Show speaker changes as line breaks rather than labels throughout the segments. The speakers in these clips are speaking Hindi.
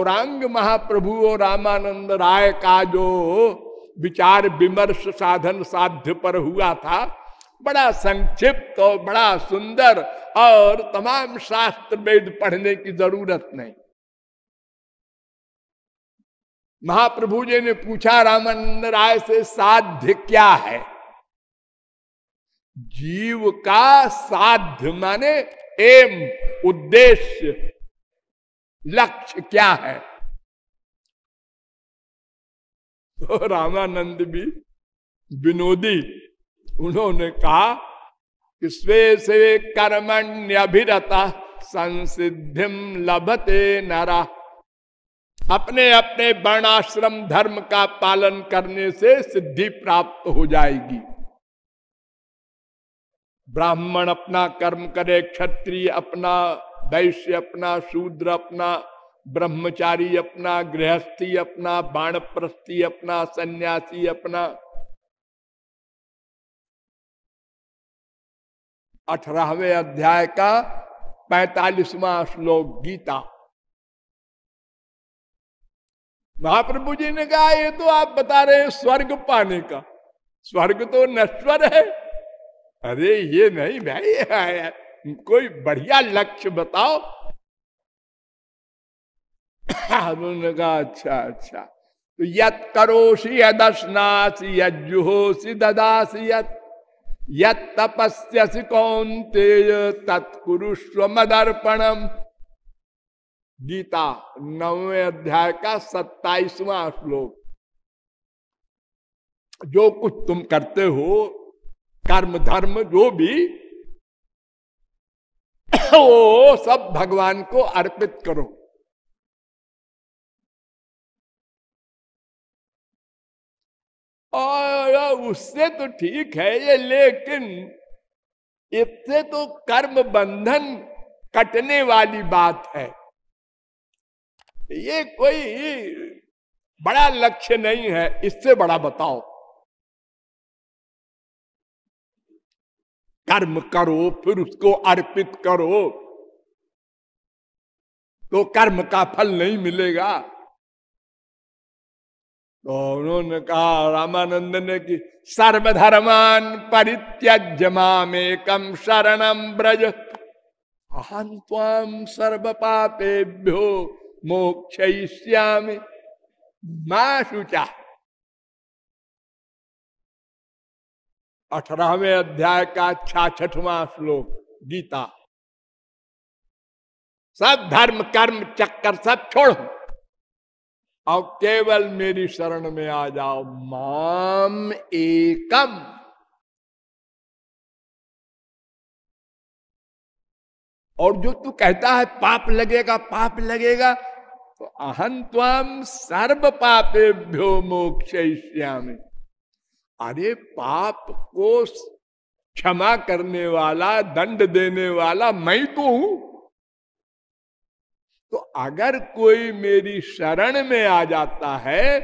गौरांग महाप्रभु और रामानंद राय का जो विचार विमर्श साधन साध्य पर हुआ था बड़ा संक्षिप्त और बड़ा सुंदर और तमाम शास्त्र वेद पढ़ने की जरूरत
नहीं महाप्रभु जी ने पूछा रामानंद राय से साध्य क्या है जीव का साध्य माने एम उद्देश्य लक्ष्य क्या है तो रामानंद भी विनोदी उन्होंने कहा
कि स्वे से कर्मण्यभिरता संसिधिम लभते नारा अपने अपने वर्णाश्रम धर्म का पालन करने से सिद्धि प्राप्त हो जाएगी ब्राह्मण अपना कर्म करे क्षत्रिय अपना वैश्य अपना शूद्र अपना ब्रह्मचारी अपना गृहस्थी अपना बाणप्रस्थी अपना
सन्यासी अपना अठारहवे अध्याय का पैतालीसवा श्लोक गीता
महाप्रभु जी ने कहा ये तो आप बता रहे हैं स्वर्ग पाने का स्वर्ग तो नश्वर है अरे ये नहीं भाई कोई बढ़िया लक्ष्य बताओ उन्होंने कहा अच्छा अच्छा तो यत करोशी यदस्नासी यजुहोसी ददास यत यत तपस्यसि कौनते तत्कुरुष्व मदर्पणम गीता नवे अध्याय का सत्ताईसवा श्लोक जो कुछ तुम करते हो कर्म धर्म जो भी
वो सब भगवान को अर्पित करो और उससे तो ठीक है ये लेकिन
इससे तो कर्म बंधन कटने वाली बात है
ये कोई बड़ा लक्ष्य नहीं है इससे बड़ा बताओ कर्म करो फिर उसको अर्पित करो तो कर्म का फल नहीं मिलेगा
तो उन्होंने कहा रामानंद ने कि सर्वधर्मान परित्यज मामेकम शरणम ब्रज अहम ताम सर्व पापेभ्यो मोक्ष मा शुचा
अठारहवें अध्याय का छाछठवा श्लोक गीता सब धर्म कर्म
चक्कर सब छोड़ और केवल मेरी शरण में आ जाओ
माम एकम और जो तू कहता है पाप लगेगा पाप
लगेगा तो अहंत्वम सर्व पापे भ्यो मोक्ष श्यामी अरे पाप को क्षमा करने वाला दंड देने वाला मैं तो हूं तो अगर कोई मेरी शरण में आ जाता है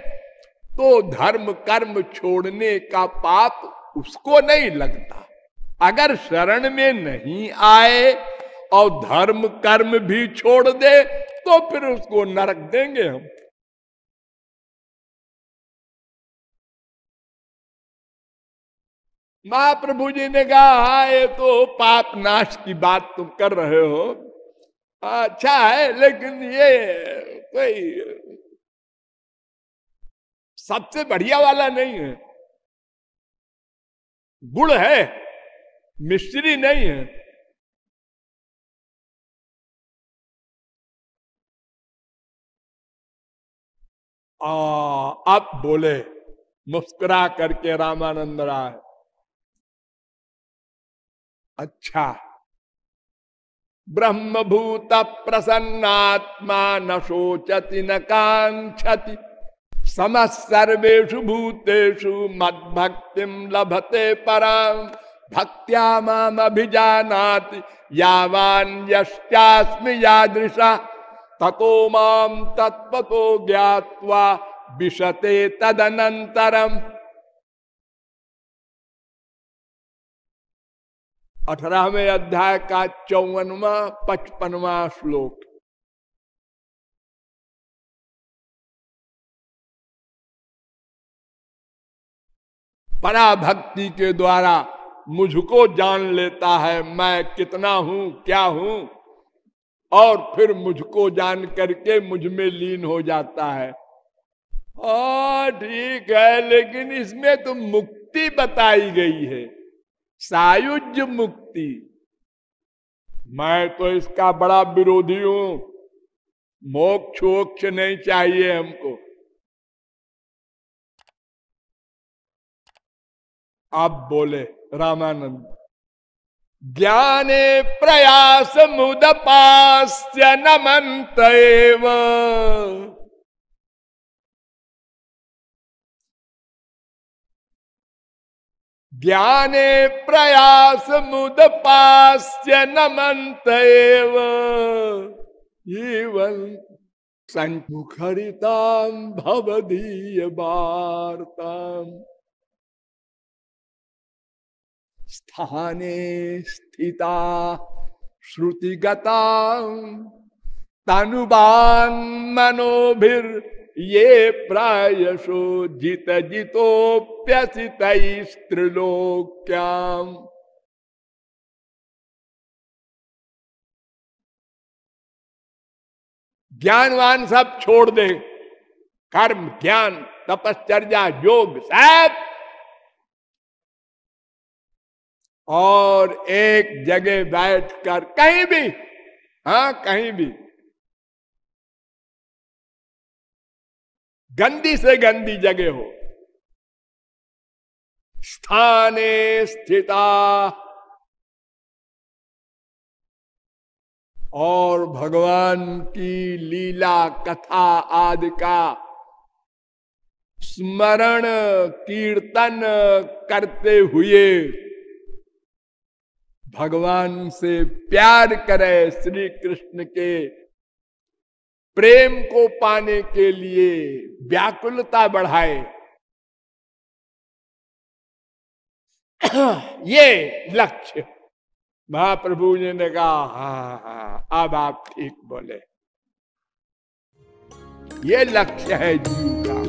तो धर्म कर्म छोड़ने का पाप उसको नहीं लगता अगर शरण में नहीं आए और धर्म कर्म भी छोड़ दे तो
फिर उसको नरक देंगे हम महाप्रभु जी ने कहा हा ये तो
पाप नाश की बात तुम कर रहे हो अच्छा है लेकिन
ये कोई सबसे बढ़िया वाला नहीं है गुड़ है मिस्त्री नहीं है आ, अब बोले मुस्कुरा करके रामानंद राय
अच्छा ब्रह्म भूत प्रसन्नात्मा न शोचति न कांक्षति समस्तर्वेशु भूतेषु मद भक्ति लभते पराम भक्तिया माम अभिजानाति यावान यस्मि यादृशा ततो
माम तत्पतो ज्ञावा विशते तदनंतरम अठारहवें अध्याय का चौवनवा पचपनवा श्लोक पराभक्ति के द्वारा मुझको जान लेता
है मैं कितना हूं क्या हूं और फिर मुझको जान करके मुझ में लीन हो जाता है और हाँ, ठीक है लेकिन इसमें तो मुक्ति बताई गई है सायुज मुक्ति मैं तो इसका बड़ा विरोधी हूं
मोक्षोक्ष नहीं चाहिए हमको आप बोले रामानंद
ज्ञाने प्रयास मुदपास्य नमंत
एवं ज्ञाने प्रयास मुद
पास नमंत एवं संखरिताम भवदीय वार्ताम स्थाने स्थिता श्रुतिगता तनुबान मनोभिर ये प्रायशो जित
प्यसित स्त्रोक्या ज्ञानवान सब छोड़ दे कर्म ज्ञान तपश्चर्या योग
सब और एक जगह बैठकर कहीं भी हाँ कहीं भी
गंदी से गंदी जगह हो स्थाने स्थिता और भगवान की
लीला कथा आदि का स्मरण कीर्तन करते हुए भगवान से प्यार करे श्री कृष्ण के प्रेम को पाने के लिए व्याकुलता बढ़ाए ये लक्ष्य महाप्रभु जी ने कहा हा हा अब आप ठीक बोले ये लक्ष्य है जीव का